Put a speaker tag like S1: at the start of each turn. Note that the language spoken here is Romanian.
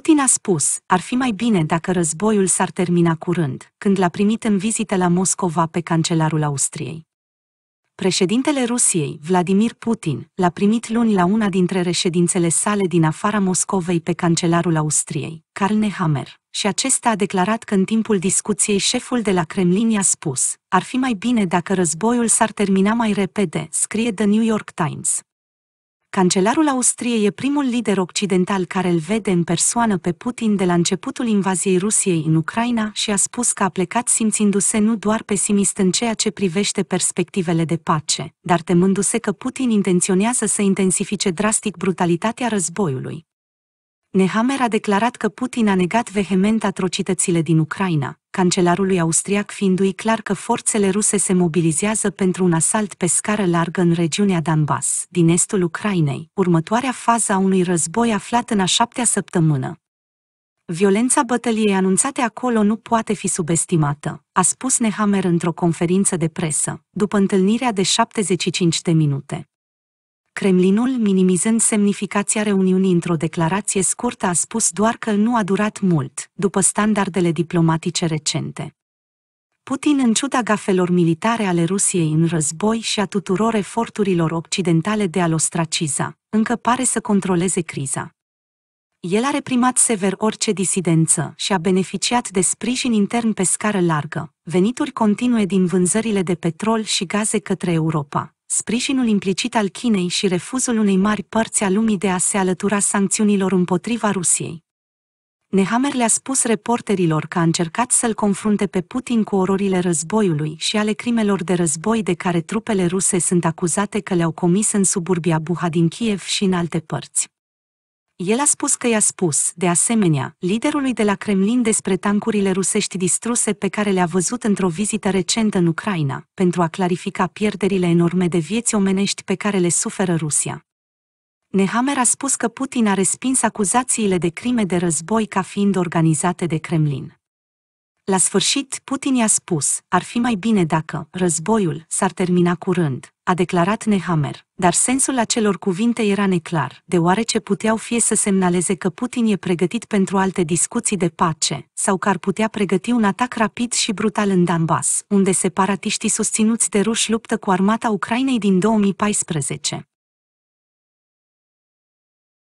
S1: Putin a spus, ar fi mai bine dacă războiul s-ar termina curând, când l-a primit în vizită la Moscova pe cancelarul Austriei. Președintele Rusiei, Vladimir Putin, l-a primit luni la una dintre reședințele sale din afara Moscovei pe cancelarul Austriei, Karl Nehammer, și acesta a declarat că în timpul discuției șeful de la Kremlin i-a spus, ar fi mai bine dacă războiul s-ar termina mai repede, scrie The New York Times cancelarul Austriei e primul lider occidental care îl vede în persoană pe Putin de la începutul invaziei Rusiei în Ucraina și a spus că a plecat simțindu-se nu doar pesimist în ceea ce privește perspectivele de pace, dar temându-se că Putin intenționează să intensifice drastic brutalitatea războiului. Nehammer a declarat că Putin a negat vehement atrocitățile din Ucraina, cancelarului austriac fiindu-i clar că forțele ruse se mobilizează pentru un asalt pe scară largă în regiunea Donbass, din estul Ucrainei, următoarea fază a unui război aflat în a șaptea săptămână. Violența bătăliei anunțate acolo nu poate fi subestimată, a spus Nehammer într-o conferință de presă, după întâlnirea de 75 de minute. Kremlinul, minimizând semnificația reuniunii într-o declarație scurtă, a spus doar că nu a durat mult, după standardele diplomatice recente. Putin, în ciuda gafelor militare ale Rusiei în război și a tuturor eforturilor occidentale de a-l ostraciza, încă pare să controleze criza. El a reprimat sever orice disidență și a beneficiat de sprijin intern pe scară largă, venituri continue din vânzările de petrol și gaze către Europa, sprijinul implicit al Chinei și refuzul unei mari părți a lumii de a se alătura sancțiunilor împotriva Rusiei. Nehammer le-a spus reporterilor că a încercat să-l confrunte pe Putin cu ororile războiului și ale crimelor de război de care trupele ruse sunt acuzate că le-au comis în suburbia Buha din Kiev și în alte părți. El a spus că i-a spus, de asemenea, liderului de la Kremlin despre tancurile rusești distruse pe care le-a văzut într-o vizită recentă în Ucraina, pentru a clarifica pierderile enorme de vieți omenești pe care le suferă Rusia. Nehamer a spus că Putin a respins acuzațiile de crime de război ca fiind organizate de Kremlin. La sfârșit, Putin i-a spus, ar fi mai bine dacă războiul s-ar termina curând, a declarat Nehammer, dar sensul acelor cuvinte era neclar, deoarece puteau fie să semnaleze că Putin e pregătit pentru alte discuții de pace, sau că ar putea pregăti un atac rapid și brutal în Donbass, unde separatiștii susținuți de ruși luptă cu armata Ucrainei din 2014.